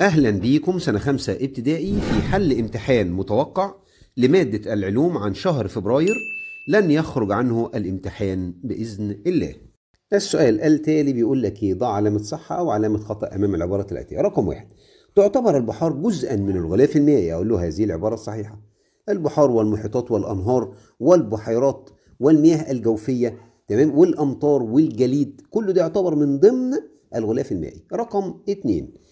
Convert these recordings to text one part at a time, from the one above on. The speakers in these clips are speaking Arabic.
أهلا بيكم سنة خمسة ابتدائي في حل امتحان متوقع لمادة العلوم عن شهر فبراير لن يخرج عنه الامتحان بإذن الله السؤال التالي بيقول لك ايه ضع علامة صح أو علامة خطأ أمام العبارة الآتية رقم واحد تعتبر البحار جزءا من الغلاف المائي أقول له هذه العبارة الصحيحة البحار والمحيطات والأنهار والبحيرات والمياه الجوفية تمام والأمطار والجليد كله ده يعتبر من ضمن الغلاف المائي رقم اتنين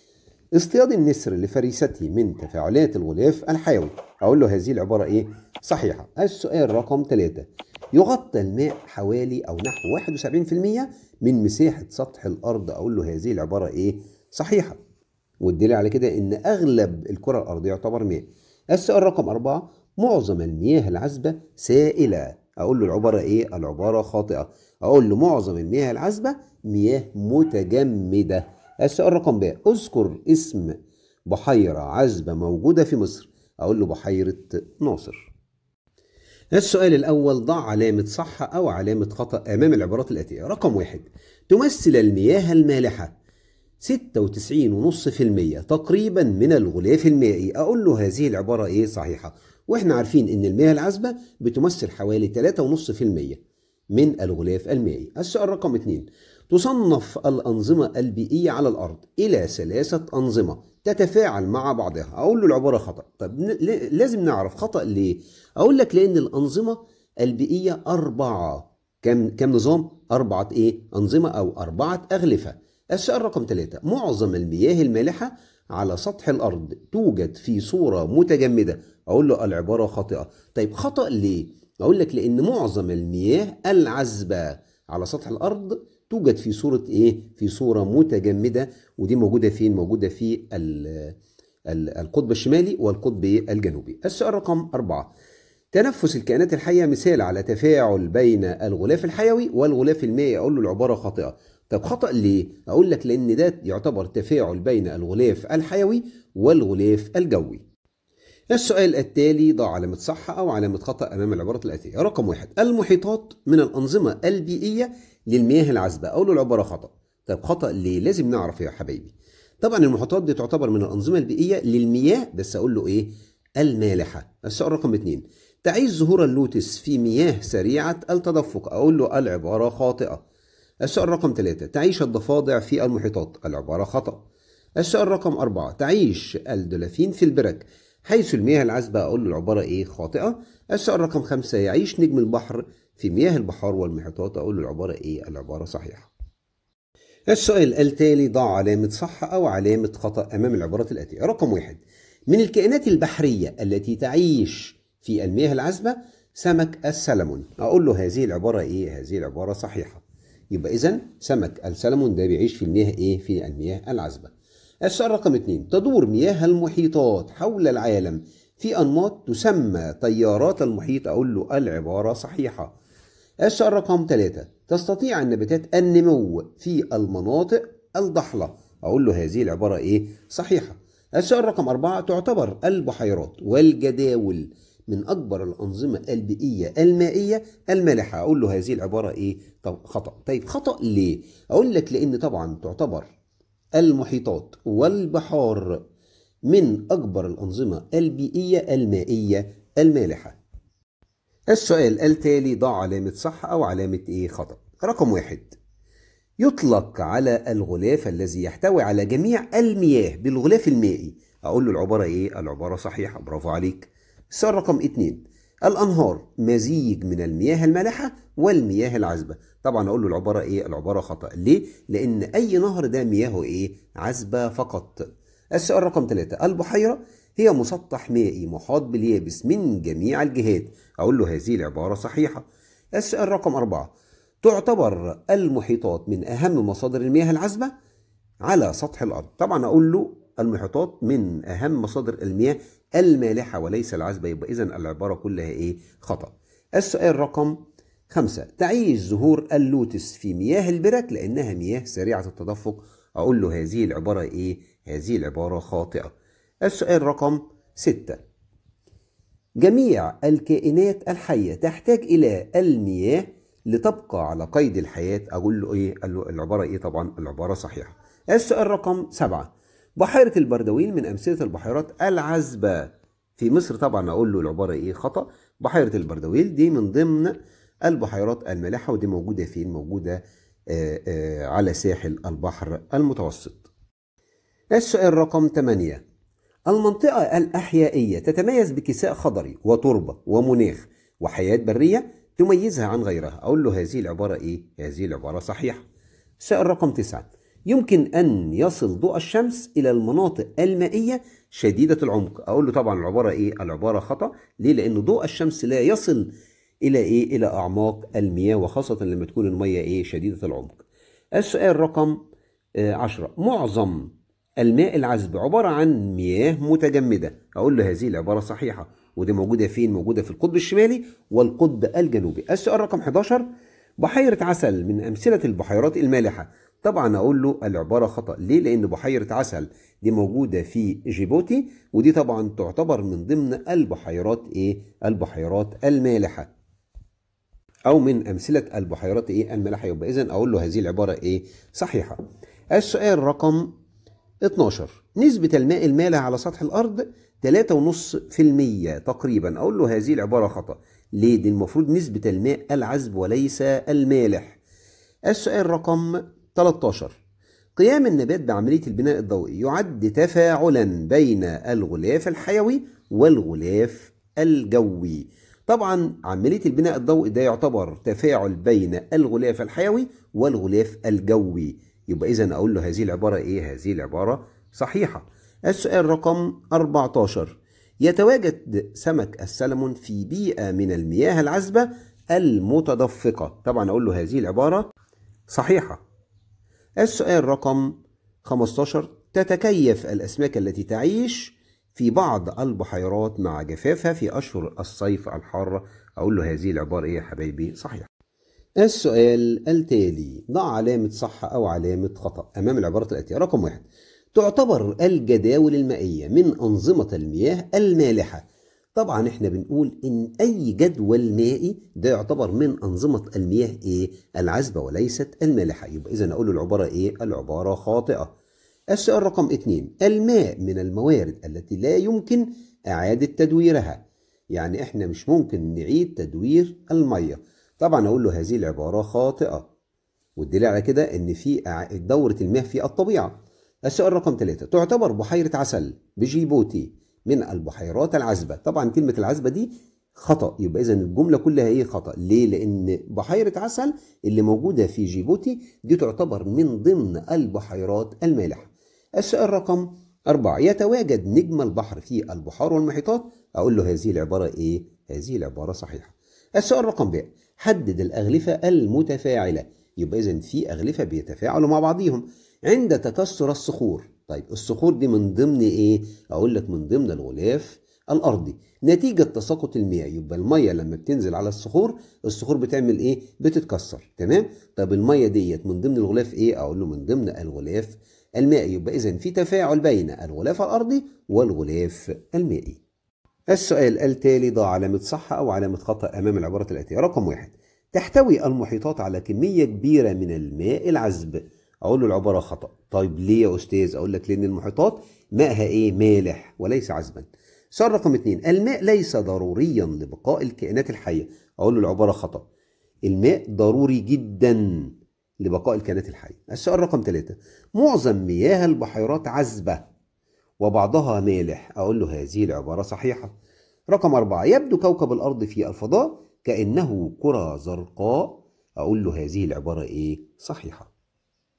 اصطياد النسر لفريسته من تفاعلات الغلاف الحيوي أقول له هذه العبارة إيه؟ صحيحة السؤال رقم 3 يغطى الماء حوالي أو نحو 71% من مساحة سطح الأرض أقول له هذه العبارة إيه؟ صحيحة والدليل على كده إن أغلب الكرة الأرضية يعتبر ماء السؤال رقم 4 معظم المياه العذبة سائلة أقول له العبارة إيه؟ العبارة خاطئة أقول له معظم المياه العذبة مياه متجمدة السؤال رقم ب اذكر اسم بحيرة عذبة موجودة في مصر أقول له بحيرة ناصر السؤال الأول ضع علامة صح أو علامة خطأ أمام العبارات الآتية رقم واحد تمثل المياه المالحة 96.5% تقريبا من الغلاف المائي أقول له هذه العبارة إيه صحيحة وإحنا عارفين إن المياه العذبة بتمثل حوالي 3.5% من الغلاف المائي السؤال رقم اثنين تصنف الأنظمة البيئية على الأرض إلى ثلاثة أنظمة تتفاعل مع بعضها أقول له العبارة خطأ طب لازم نعرف خطأ ليه أقول لك لأن الأنظمة البيئية أربعة كم كم نظام؟ أربعة إيه؟ أنظمة أو أربعة أغلفة السؤال رقم ثلاثة معظم المياه المالحة على سطح الأرض توجد في صورة متجمدة أقول له العبارة خاطئة طيب خطأ ليه؟ أقول لك لأن معظم المياه العذبة على سطح الأرض توجد في صورة إيه؟ في صورة متجمدة ودي موجودة فين؟ موجودة في القطب الشمالي والقطب الجنوبي. السؤال رقم أربعة تنفس الكائنات الحية مثال على تفاعل بين الغلاف الحيوي والغلاف المائي أقول له العبارة خاطئة. طب خطأ ليه؟ أقول لك لأن ده يعتبر تفاعل بين الغلاف الحيوي والغلاف الجوي. السؤال التالي ضع علامة صح أو علامة خطأ أمام العبارات الآتية. رقم واحد: المحيطات من الأنظمة البيئية للمياه العذبة أو للعبارة خطأ طب خطأ ليه لازم نعرف يا حبايبي طبعا المحيطات دي تعتبر من الأنظمة البيئية للمياه بس أقول له إيه المالحة السؤال رقم اتنين تعيش ظهور اللوتس في مياه سريعة التدفق أقول له العبارة خاطئة السؤال رقم تلاتة. تعيش الضفادع في المحيطات العبارة خطأ السؤال رقم أربعة تعيش الدلافين في البرك حيث المياه العذبة أقول له العبارة إيه خاطئة السؤال رقم خمسة يعيش نجم البحر في مياه البحار والمحيطات أقول له العبارة إيه؟ العبارة صحيحة. السؤال التالي ضع علامة صح أو علامة خطأ أمام العبارات الآتية. رقم واحد من الكائنات البحرية التي تعيش في المياه العذبة سمك السلمون. أقول له هذه العبارة إيه؟ هذه العبارة صحيحة. يبقى إذا سمك السلمون ده بيعيش في المياه إيه؟ في المياه العذبة. السؤال رقم اثنين تدور مياه المحيطات حول العالم في أنماط تسمى تيارات المحيط أقول له العبارة صحيحة. السؤال رقم 3 تستطيع النباتات النمو في المناطق الضحلة أقول له هذه العبارة إيه صحيحة السؤال رقم 4 تعتبر البحيرات والجداول من أكبر الأنظمة البيئية المائية المالحة أقول له هذه العبارة إيه طب خطأ طيب خطأ ليه أقول لك لأن طبعا تعتبر المحيطات والبحار من أكبر الأنظمة البيئية المائية المالحة السؤال التالي ضع علامة صح أو علامة إيه خطأ رقم واحد يطلق على الغلاف الذي يحتوي على جميع المياه بالغلاف المائي أقول له العبارة إيه؟ العبارة صحيحة برافو عليك السؤال رقم اتنين الأنهار مزيج من المياه المالحة والمياه العذبة طبعا أقول له العبارة إيه؟ العبارة خطأ ليه؟ لأن أي نهر ده مياهه إيه؟ عذبة فقط السؤال رقم ثلاثة البحيرة هي مسطح مائي محاط باليابس من جميع الجهات أقول له هذه العبارة صحيحة السؤال رقم أربعة تعتبر المحيطات من أهم مصادر المياه العذبة على سطح الأرض طبعا أقول له المحيطات من أهم مصادر المياه المالحة وليس العذبة يبقى إذا العبارة كلها إيه خطأ السؤال رقم خمسة تعيش ظهور اللوتس في مياه البرك لأنها مياه سريعة التدفق أقول له هذه العبارة إيه هذه العبارة خاطئة السؤال رقم 6 جميع الكائنات الحية تحتاج إلى المياه لتبقى على قيد الحياة أقول له إيه؟ قال له العبارة إيه طبعا العبارة صحيحة السؤال رقم 7 بحيرة البردويل من أمثلة البحيرات العذبة في مصر طبعا أقول له العبارة إيه خطأ بحيرة البردويل دي من ضمن البحيرات المالحة ودي موجودة فين موجودة آه، آه، على ساحل البحر المتوسط السؤال رقم 8 المنطقة الأحيائية تتميز بكساء خضري وتربة ومناخ وحياة برية تميزها عن غيرها أقول له هذه العبارة إيه؟ هذه العبارة صحيحة السؤال رقم تسعة يمكن أن يصل ضوء الشمس إلى المناطق المائية شديدة العمق أقول له طبعا العبارة إيه؟ العبارة خطأ ليه؟ لأن ضوء الشمس لا يصل إلى إيه؟ إلى أعماق المياه وخاصة لما تكون المية إيه؟ شديدة العمق السؤال رقم آه، عشرة معظم الماء العذب عبارة عن مياه متجمدة أقول له هذه العبارة صحيحة ودي موجودة فين؟ موجودة في القطب الشمالي والقطب الجنوبي السؤال رقم 11 بحيرة عسل من أمثلة البحيرات المالحة طبعا أقول له العبارة خطأ ليه؟ لأن بحيرة عسل دي موجودة في جيبوتي ودي طبعا تعتبر من ضمن البحيرات إيه؟ البحيرات المالحة أو من أمثلة البحيرات إيه؟ المالحة يبقى إذن أقول له هذه العبارة إيه؟ صحيحة السؤال رقم 12 نسبة الماء المالح على سطح الأرض 3.5% تقريبا أقول له هذه العبارة خطأ ليه دي المفروض نسبة الماء العذب وليس المالح السؤال رقم 13 قيام النبات بعملية البناء الضوئي يعد تفاعلا بين الغلاف الحيوي والغلاف الجوي طبعا عملية البناء الضوئي ده يعتبر تفاعل بين الغلاف الحيوي والغلاف الجوي يبقى إذا أقول له هذه العبارة إيه؟ هذه العبارة صحيحة. السؤال رقم 14 يتواجد سمك السلمون في بيئة من المياه العذبة المتدفقة. طبعا أقول له هذه العبارة صحيحة. السؤال رقم 15 تتكيف الأسماك التي تعيش في بعض البحيرات مع جفافها في أشهر الصيف الحارة أقول له هذه العبارة إيه يا حبايبي صحيحة. السؤال التالي ضع علامة صح أو علامة خطأ أمام العبارات الآتية رقم واحد تعتبر الجداول المائية من أنظمة المياه المالحة طبعا احنا بنقول ان اي جدول مائي ده يعتبر من انظمه المياه ايه العذبه وليست المالحه يبقى اذا اقول العباره ايه العباره خاطئه السؤال رقم اتنين الماء من الموارد التي لا يمكن اعاده تدويرها يعني احنا مش ممكن نعيد تدوير الميه طبعا هقول له هذه العبارة خاطئة والدليل على كده إن في دورة المياه في الطبيعة السؤال رقم ثلاثة تعتبر بحيرة عسل بجيبوتي من البحيرات العذبة طبعا كلمة العذبة دي خطأ يبقى إذا الجملة كلها إيه خطأ ليه؟ لأن بحيرة عسل اللي موجودة في جيبوتي دي تعتبر من ضمن البحيرات المالحة السؤال رقم أربعة يتواجد نجم البحر في البحار والمحيطات أقول له هذه العبارة إيه؟ هذه العبارة صحيحة السؤال رقم ب حدد الأغلفة المتفاعلة يبقى إذا في أغلفة بيتفاعلوا مع بعضيهم عند تكسر الصخور طيب الصخور دي من ضمن إيه؟ أقول لك من ضمن الغلاف الأرضي نتيجة تساقط المياه يبقى المياه لما بتنزل على الصخور الصخور بتعمل إيه؟ بتتكسر تمام؟ طب المياه ديت من ضمن الغلاف إيه؟ أقول له من ضمن الغلاف المائي يبقى إذا في تفاعل بين الغلاف الأرضي والغلاف المائي السؤال التالي ضع علامة صح أو علامة خطأ أمام العبارات الآتية رقم واحد تحتوي المحيطات على كمية كبيرة من الماء العذب أقول له العبارة خطأ طيب ليه يا أستاذ أقول لك لأن المحيطات مائها إيه مالح وليس عذبا السؤال رقم اتنين الماء ليس ضروريا لبقاء الكائنات الحية أقول له العبارة خطأ الماء ضروري جدا لبقاء الكائنات الحية السؤال رقم ثلاثة معظم مياه البحيرات عذبة وبعضها مالح أقول له هذه العبارة صحيحة رقم أربعة يبدو كوكب الأرض في الفضاء كأنه كرة زرقاء أقول له هذه العبارة إيه صحيحة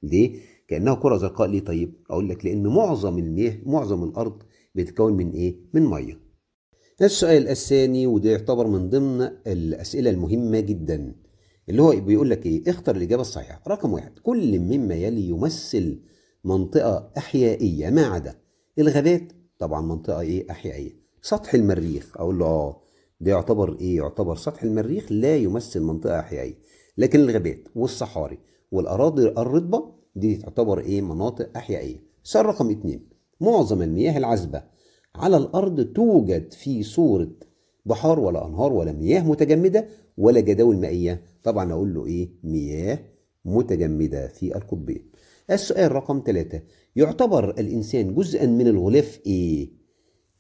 ليه؟ كأنه كرة زرقاء ليه طيب؟ أقول لك لأن معظم المياه معظم الأرض بتتكون من إيه؟ من مية. السؤال الثاني وده يعتبر من ضمن الأسئلة المهمة جدا اللي هو بيقول لك إيه؟ اختر الإجابة الصحيحة. رقم واحد كل مما يلي يمثل منطقة إحيائية ما عدا الغابات طبعا منطقه ايه احيائيه سطح المريخ اقول له اه ده يعتبر ايه يعتبر سطح المريخ لا يمثل منطقه احيائيه لكن الغابات والصحاري والاراضي الرطبه دي تعتبر ايه مناطق احيائيه سؤال رقم اتنين معظم المياه العذبه على الارض توجد في صوره بحار ولا انهار ولا مياه متجمده ولا جداول مائيه طبعا اقول له ايه مياه متجمده في القطبين السؤال رقم 3 يعتبر الإنسان جزءا من الغلاف إيه؟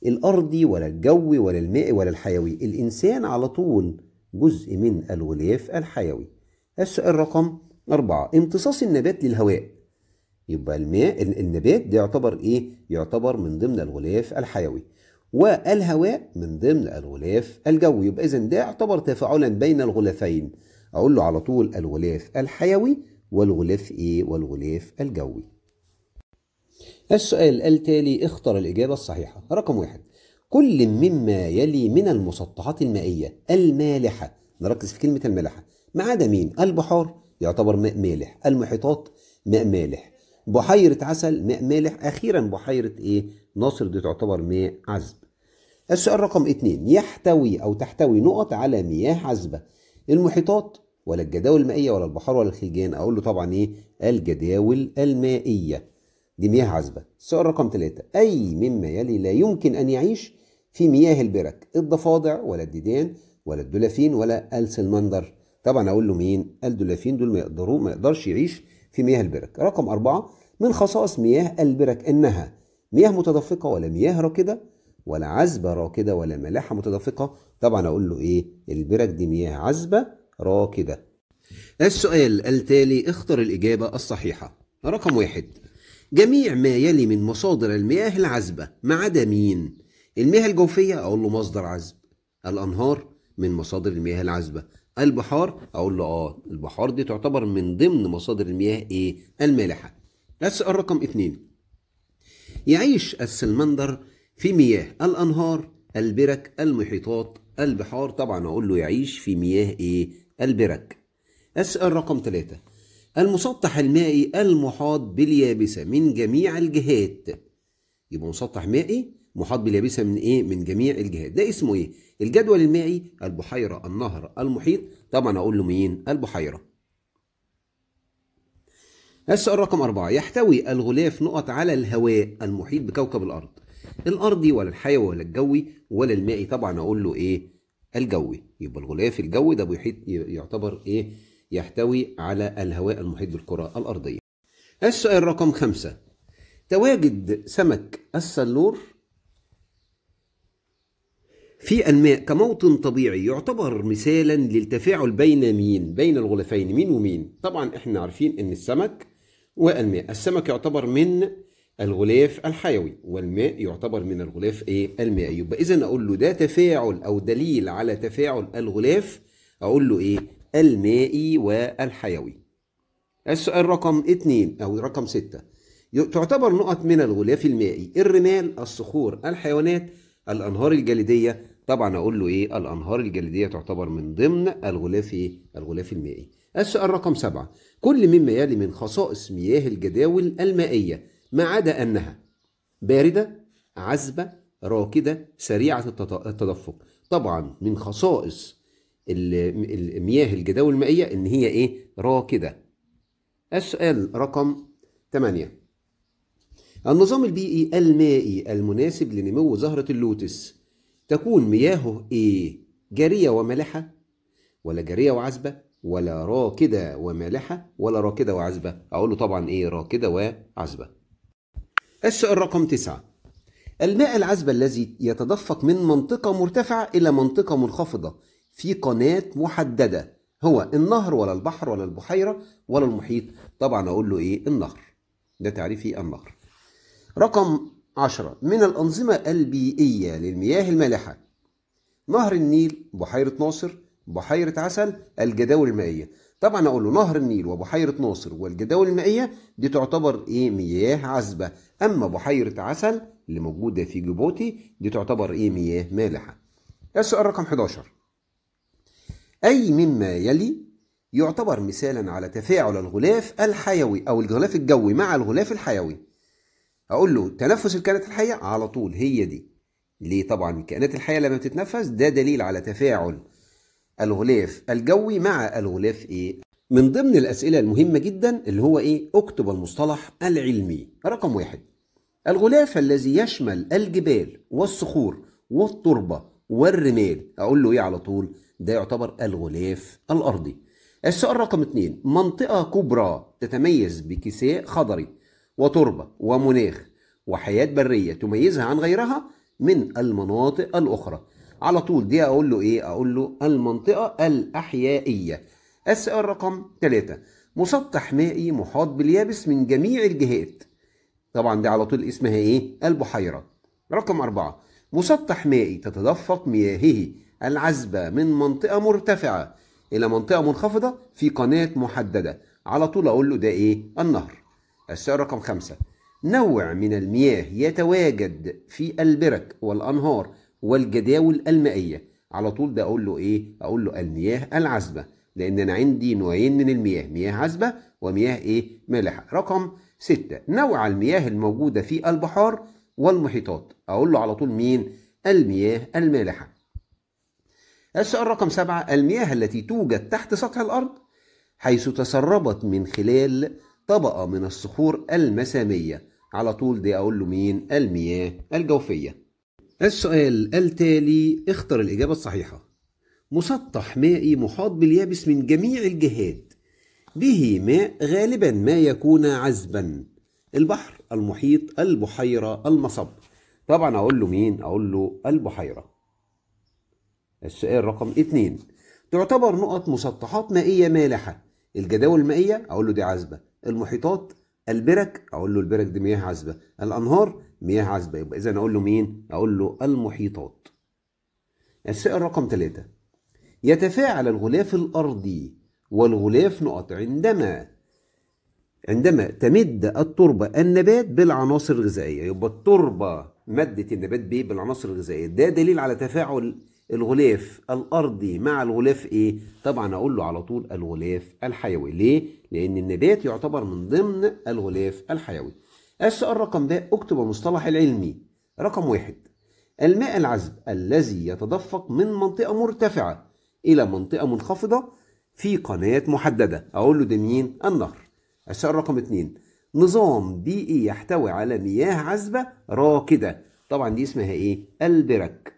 الأرضي ولا الجوي ولا المائي ولا الحيوي الإنسان على طول جزء من الغلاف الحيوي السؤال رقم 4 امتصاص النبات للهواء يبقى الماء النبات ده يعتبر إيه؟ يعتبر من ضمن الغلاف الحيوي والهواء من ضمن الغلاف الجوي يبقى إذا ده يعتبر تفاعلا بين الغلافين أقول له على طول الغلاف الحيوي والغلاف إيه والغلاف الجوي السؤال التالي اختر الإجابة الصحيحة رقم واحد كل مما يلي من المسطحات المائية المالحة نركز في كلمة المالحة ما عدا مين البحار يعتبر ماء مالح المحيطات ماء مالح بحيرة عسل ماء مالح أخيرا بحيرة إيه ناصر دي تعتبر ماء عذب السؤال رقم اتنين يحتوي أو تحتوي نقط على مياه عذبة المحيطات ولا الجداول المائيه ولا البحار ولا الخلجان اقول له طبعا ايه الجداول المائيه دي مياه عذبه السؤال رقم ثلاثة اي مما يلي لا يمكن ان يعيش في مياه البرك الضفادع ولا الديدان ولا الدولافين ولا السلمندر طبعا اقول له مين الدولافين دول ما يقدروا ما يقدرش يعيش في مياه البرك رقم أربعة من خصائص مياه البرك انها مياه متدفقه ولا مياه راكده ولا عذبة راكدة ولا ملاحة متدفقة طبعا أقول له إيه البرك دي مياه عذبة راكدة السؤال التالي اختر الإجابة الصحيحة رقم واحد جميع ما يلي من مصادر المياه العذبة ما عدا مين؟ المياه الجوفية أقول له مصدر عذب الأنهار من مصادر المياه العذبة البحار أقول له آه البحار دي تعتبر من ضمن مصادر المياه إيه؟ المالحة السؤال رقم اثنين يعيش السلمندر في مياه الأنهار البرك المحيطات البحار طبعا أقول له يعيش في مياه إيه؟ البرك أسأل رقم ثلاثة المسطح المائي المحاط باليابسة من جميع الجهات يبقى مسطح مائي محاط باليابسة من إيه؟ من جميع الجهات ده اسمه إيه؟ الجدول المائي البحيرة النهر المحيط طبعا أقول له مين؟ البحيرة السؤال رقم أربعة يحتوي الغلاف نقط على الهواء المحيط بكوكب الأرض الأرضي ولا الحيوي ولا الجوي ولا المائي طبعا أقول له إيه؟ الجوي يبقى الغلاف الجوي ده بيحيط يعتبر ايه يحتوي على الهواء المحيط بالكرة الأرضية السؤال رقم خمسة تواجد سمك السلور في الماء كموطن طبيعي يعتبر مثالا للتفاعل بين مين بين الغلفين مين ومين طبعا احنا عارفين ان السمك والماء السمك يعتبر من الغلاف الحيوي والماء يعتبر من الغلاف ايه المائي يبقى اذا اقول له ده تفاعل او دليل على تفاعل الغلاف اقول له ايه المائي والحيوي السؤال رقم اتنين او رقم ستة تعتبر نقط من الغلاف المائي الرمال الصخور الحيوانات الانهار الجليدية طبعا اقول له ايه الانهار الجليدية تعتبر من ضمن الغلاف ايه الغلاف المائي السؤال رقم سبعة كل مما يلي من خصائص مياه الجداول المائية ما عدا أنها باردة عذبة راكدة سريعة التدفق طبعا من خصائص المياه الجداول المائية إن هي إيه راكدة السؤال رقم 8 النظام البيئي المائي المناسب لنمو زهرة اللوتس تكون مياهه إيه؟ جارية ومالحة ولا جارية وعذبة ولا راكدة ومالحة ولا راكدة وعذبة أقول له طبعا إيه راكدة وعذبة السؤال رقم تسعة الماء العذبة الذي يتدفق من منطقة مرتفعة إلى منطقة منخفضة في قناة محددة هو النهر ولا البحر ولا البحيرة ولا المحيط طبعا أقول له إيه النهر ده تعريفي النهر رقم 10 من الأنظمة البيئية للمياه المالحة نهر النيل بحيرة ناصر بحيرة عسل الجداول المائية طبعا اقول له نهر النيل وبحيره ناصر والجداول المائيه دي تعتبر ايه مياه عذبه اما بحيره عسل اللي موجوده في جيبوتي دي تعتبر ايه مياه مالحه السؤال رقم 11 اي مما يلي يعتبر مثالا على تفاعل الغلاف الحيوي او الغلاف الجوي مع الغلاف الحيوي اقول له تنفس الكائنات الحيه على طول هي دي ليه طبعا الكائنات الحيه لما بتتنفس ده دليل على تفاعل الغلاف الجوي مع الغلاف ايه من ضمن الاسئله المهمه جدا اللي هو ايه اكتب المصطلح العلمي رقم واحد الغلاف الذي يشمل الجبال والصخور والتربه والرمال اقول له ايه على طول ده يعتبر الغلاف الارضي السؤال رقم اثنين منطقه كبرى تتميز بكساء خضري وتربه ومناخ وحياه بريه تميزها عن غيرها من المناطق الاخرى على طول دي اقول له ايه اقول له المنطقه الاحيائيه السؤال رقم 3 مسطح مائي محاط باليابس من جميع الجهات طبعا دي على طول اسمها ايه البحيره رقم أربعة مسطح مائي تتدفق مياهه العذبة من منطقة مرتفعة إلى منطقة منخفضة في قناة محددة على طول أقول له ده إيه النهر السؤال رقم خمسة نوع من المياه يتواجد في البرك والأنهار والجداول المائية على طول ده أقول له إيه؟ أقول له المياه العذبة لأن أنا عندي نوعين من المياه مياه عذبة ومياه إيه؟ مالحة رقم ستة نوع المياه الموجودة في البحار والمحيطات أقول له على طول مين؟ المياه المالحة السؤال رقم سبعة المياه التي توجد تحت سطح الأرض حيث تسربت من خلال طبقة من الصخور المسامية على طول دي أقول له مين المياه الجوفية السؤال التالي اختر الإجابة الصحيحة مسطح مائي محاط باليابس من جميع الجهات به ماء غالبا ما يكون عذبا البحر المحيط البحيرة المصب طبعا أقول له مين أقول له البحيرة السؤال رقم اتنين تعتبر نقط مسطحات مائية مالحة الجداول المائية أقول له دي عذبة المحيطات البرك اقول له البرك دي مياه عذبه الانهار مياه عذبه يبقى اذا اقول له مين اقول له المحيطات السؤال رقم ثلاثة يتفاعل الغلاف الارضي والغلاف نقط عندما عندما تمد التربه النبات بالعناصر الغذائيه يبقى التربه مدت النبات بايه بالعناصر الغذائيه ده دليل على تفاعل الغلاف الارضي مع الغلاف ايه طبعا اقول له على طول الغلاف الحيوي ليه لان النبات يعتبر من ضمن الغلاف الحيوي السؤال رقم ده اكتب المصطلح العلمي رقم واحد الماء العذب الذي يتدفق من منطقه مرتفعه الى منطقه منخفضه في قناه محدده اقول له ده مين النهر السؤال رقم اتنين نظام بيئي يحتوي على مياه عذبه راكده طبعا دي اسمها ايه البرك